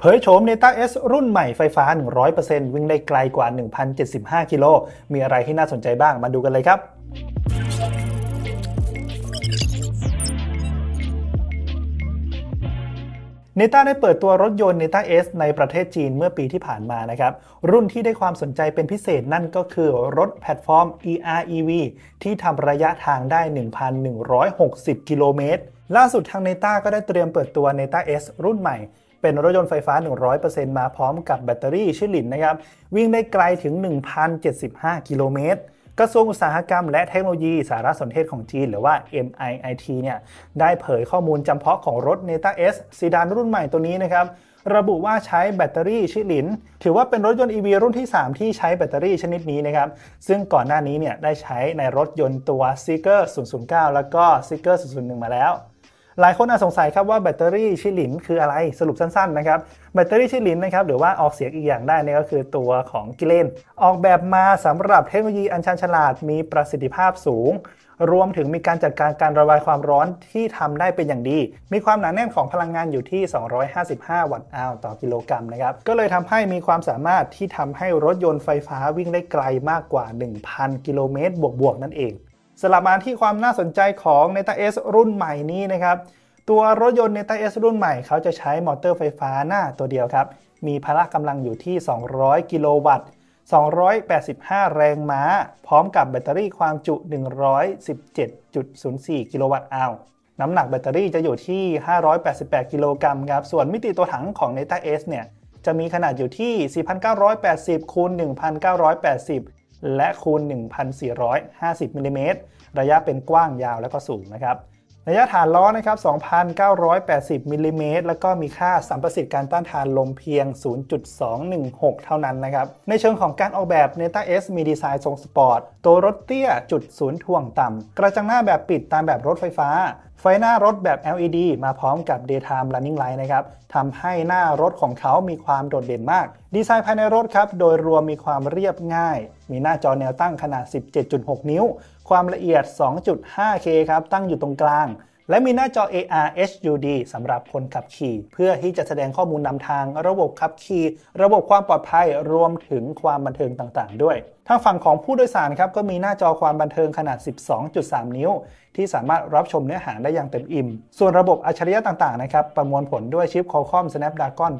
เผยโฉมเ้าเอสรุ่นใหม่ไฟฟ้า 100%วิ่งได้ไกลกว่า 1,075กิโล มีอะไรที่น่าสนใจบ้าง มาดูกันเลยครับเนต้าได้เปิดตัวรถยนต์เนต้าเในประเทศจีนเมื่อปีที่ผ่านมานะครับ รุ่นที่ได้ความสนใจเป็นพิเศษนั่นก็คือรถแพลตฟอร์ม EREV ที่ทำระยะทางได้ 1,160 กิโลเมตร ล่าสุดทางเนต้าก็ได้เตรียมเปิดตัวเนต้าเรุ่นใหม่เป็นรถยนต์ไฟฟ้า 100%มาพร้อมกับแบตเตอรี่ชิลินนะครับ วิ่งได้ไกลถึง 1,075 กิโลเมตรกระทรวงอุตสาหกรรมและเทคโนโลยีสารสนเทศของจีน หรือว่า MIIT เนี่ย ได้เผยข้อมูลจำเพาะของรถ n e t a S ซีดานรุ่นใหม่ตัวนี้นะครับ ระบุว่าใช้แบตเตอรี่ชิลิน ถือว่าเป็นรถยนต์ EV รุ่นที่ 3 ที่ใช้แบตเตอรี่ชนิดนี้นะครับ ซึ่งก่อนหน้านี้เนี่ยได้ใช้ในรถยนต์ตัว s เกอ e r 009 แล้วก็ s เกอ e r 001 มาแล้วหลายคนอาจสงสัยครับว่าแบตเตอรี่ชิลินคืออะไรสรุปสั้นๆนะครับแบตเตอรี่ชิลินนะครับหรือว่าออกเสียงอีกอย่างได้นี่ก็คือตัวของกิเลน ออกแบบมาสำหรับเทคโนโลยีอันชันฉลาด มีประสิทธิภาพสูง รวมถึงมีการจัดการการระบายความร้อนที่ทำได้เป็นอย่างดี มีความหนาแน่นของพลังงานอยู่ที่ 255 วัตต์อาวต่อกิโลกรรัมนะครับก็เลยทำให้มีความสามารถที่ทำให้รถยนต์ไฟฟ้าวิ่งได้ไกลมากกว่า 1,000 กิโลเมตรบวกๆนั่นเองสลับมาที่ความน่าสนใจของ n e t a S รุ่นใหม่นี้นะครับ ตัวรถยนต์ n e t a S รุ่นใหม่เขาจะใช้มอเตอร์ไฟฟ้าหน้าตัวเดียวครับ มีพละกำลังอยู่ที่ 200 กิโลวัตต์ 285 แรงม้า พร้อมกับแบตเตอรี่ความจุ 117.04 กิโลวัตต์อาวน้ำหนักแบตเตอรี่จะอยู่ที่ 588 กิโลกรัมครับส่วนมิติตัวถังของ n e t a S เนี่ยจะมีขนาดอยู่ที่ 4,980 คูณ 1,980และคูณ1,450มิลลิเมตร ระยะเป็นกว้างยาวและก็สูงนะครับ ระยะฐานล้อนะครับ 2,980มิลลิเมตรแล้วก็มีค่าสัมประสิทธิ์การต้านทานลมเพียง 0.216 เท่านั้นนะครับ ในเชิงของการออกแบบ Neta S มีดีไซน์ทรงสปอร์ต ตัวรถเตี้ยจุดศูนย์ทวงต่ำ กระจังหน้าแบบปิดตามแบบรถไฟฟ้าไฟหน้ารถแบบ LED มาพร้อมกับ Daytime Running Light นะครับ ทำให้หน้ารถของเขามีความโดดเด่นมาก ดีไซน์ภายในรถครับ โดยรวมมีความเรียบง่าย มีหน้าจอแนวตั้งขนาด 17.6 นิ้ว ความละเอียด 2.5K ครับ ตั้งอยู่ตรงกลางและมีหน้าจอ AR HUD สำหรับคนขับขี่เพื่อที่จะแสดงข้อมูลนำทางระบบขับขี่ระบบความปลอดภัยรวมถึงความบันเทิงต่างๆด้วย ทางฝั่งของผู้โดยสารครับก็มีหน้าจอความบันเทิงขนาด 12.3 นิ้ว ที่สามารถรับชมเนื้อหาได้อย่างเต็มอิ่มส่วนระบบอัจฉริยะต่างๆนะครับประมวลผลด้วยชิป Qualcomm Snapdragon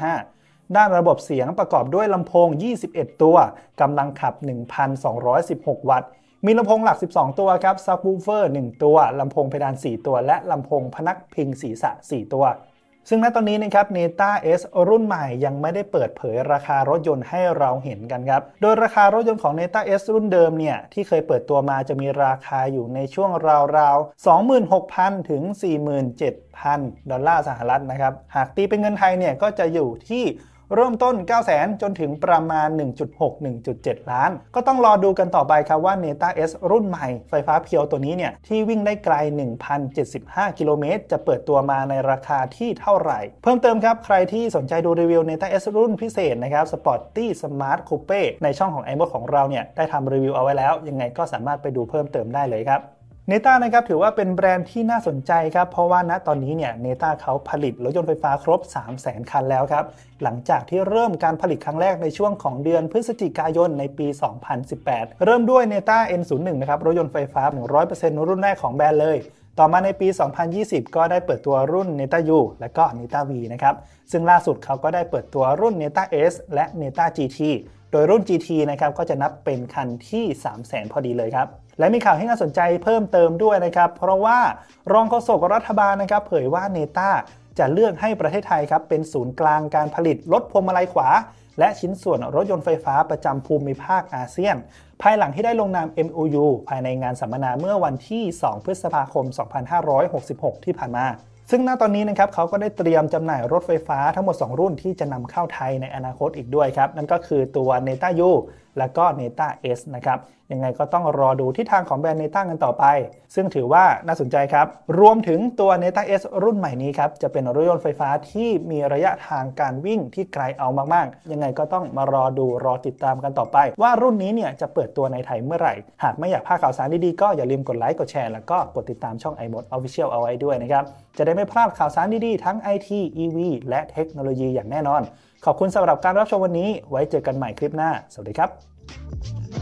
8155 ด้านระบบเสียงประกอบด้วยลำโพง 21 ตัวกำลังขับ 1,216 วัตต์มีลำโพงหลัก 12 ตัวครับ ซับวูเฟอร์ 1 ตัว ลำโพงเพดาน 4 ตัว และลำโพงพนักพิงศีรษะ4 ตัว ซึ่งณ ตอนนี้นะครับ Neta S รุ่นใหม่ยังไม่ได้เปิดเผยราคารถยนต์ให้เราเห็นกันครับ โดยราคารถยนต์ของ Neta S รุ่นเดิมเนี่ยที่เคยเปิดตัวมาจะมีราคาอยู่ในช่วงราวๆ 26,000 ถึง 47,000 ดอลลาร์สหรัฐนะครับ หากตีเป็นเงินไทยเนี่ยก็จะอยู่ที่เริ่มต้น9 0 0 0 0 จนถึงประมาณ 1.6-1.7 ล้าน ก็ต้องรอดูกันต่อไปครับว่า n e t a S รุ่นใหม่ ไฟฟ้าเพียวตัวนี้เนี่ยที่วิ่งได้ไกล 1,075 กิโลเมตรจะเปิดตัวมาในราคาที่เท่าไหร่ เพิ่มเติมครับ ใครที่สนใจดูรีวิว n e t a S รุ่นพิเศษนะครับ Sporty Smart Coupe ในช่องของ i m o ของเราเนี่ยได้ทำรีวิวเอาไว้แล้ว ยังไงก็สามารถไปดูเพิ่มเติมได้เลยครับเนต้านะครับถือว่าเป็นแบรนด์ที่น่าสนใจครับเพราะว่าณตอนนี้เนี่ยเนต้าเขาผลิตรถยนต์ไฟฟ้าครบ3 0 0 0 0 คันแล้วครับหลังจากที่เริ่มการผลิตครั้งแรกในช่วงของเดือนพฤศจิกายนในปี 2018 เริ่มด้วยเนต้า N01 นะครับรถยนต์ไฟฟ้า 100%รุ่นแรกของแบรนด์เลย ต่อมาในปี 2020 ก็ได้เปิดตัวรุ่น n e t a U และก็ n e t a V นะครับซึ่งล่าสุดเขาก็ได้เปิดตัวรุ่น n e t a S และ n e t a GT โดยรุ่น GT นะครับก็จะนับเป็นคันที่3 0 0 0 0 0 พอดีเลยครับและมีข่าวให้น่าสนใจเพิ่มเติมด้วยนะครับ เพราะว่ารองโฆษกรัฐบาลนะครับเผยว่าเนต้าจะเลือกให้ประเทศไทยครับเป็นศูนย์กลางการผลิตรถพวงมาลัยขวา และชิ้นส่วนรถยนต์ไฟฟ้าประจำภูมิภาคอาเซียน ภายหลังที่ได้ลงนาม MOU ภายในงานสัมมนาเมื่อวันที่ 2 พฤษภาคม 2566 ที่ผ่านมา ซึ่งณตอนนี้นะครับเขาก็ได้เตรียมจำหน่ายรถไฟฟ้าทั้งหมด 2 รุ่นที่จะนำเข้าไทยในอนาคตอีกด้วยครับนั่นก็คือตัวเนต้ายูแล้วก็ Neta S นะครับ ยังไงก็ต้องรอดูทิศทางของแบรนด์ Neta กันต่อไป ซึ่งถือว่าน่าสนใจครับ รวมถึงตัว Neta S รุ่นใหม่นี้ครับ จะเป็นรถยนต์ไฟฟ้าที่มีระยะทางการวิ่งที่ไกลเอามากๆ ยังไงก็ต้องมารอดูรอติดตามกันต่อไป ว่ารุ่นนี้เนี่ยจะเปิดตัวในไทยเมื่อไหร่ หากไม่อยากพลาดข่าวสารดีๆก็อย่าลืมกดไลค์กดแชร์แล้วก็กดติดตามช่อง i m o d Official เอาไว้ด้วยนะครับ จะได้ไม่พลาดข่าวสารดีๆทั้ง IT EV และเทคโนโลยีอย่างแน่นอนขอบคุณสำหรับการรับชมวันนี้ ไว้เจอกันใหม่คลิปหน้า สวัสดีครับ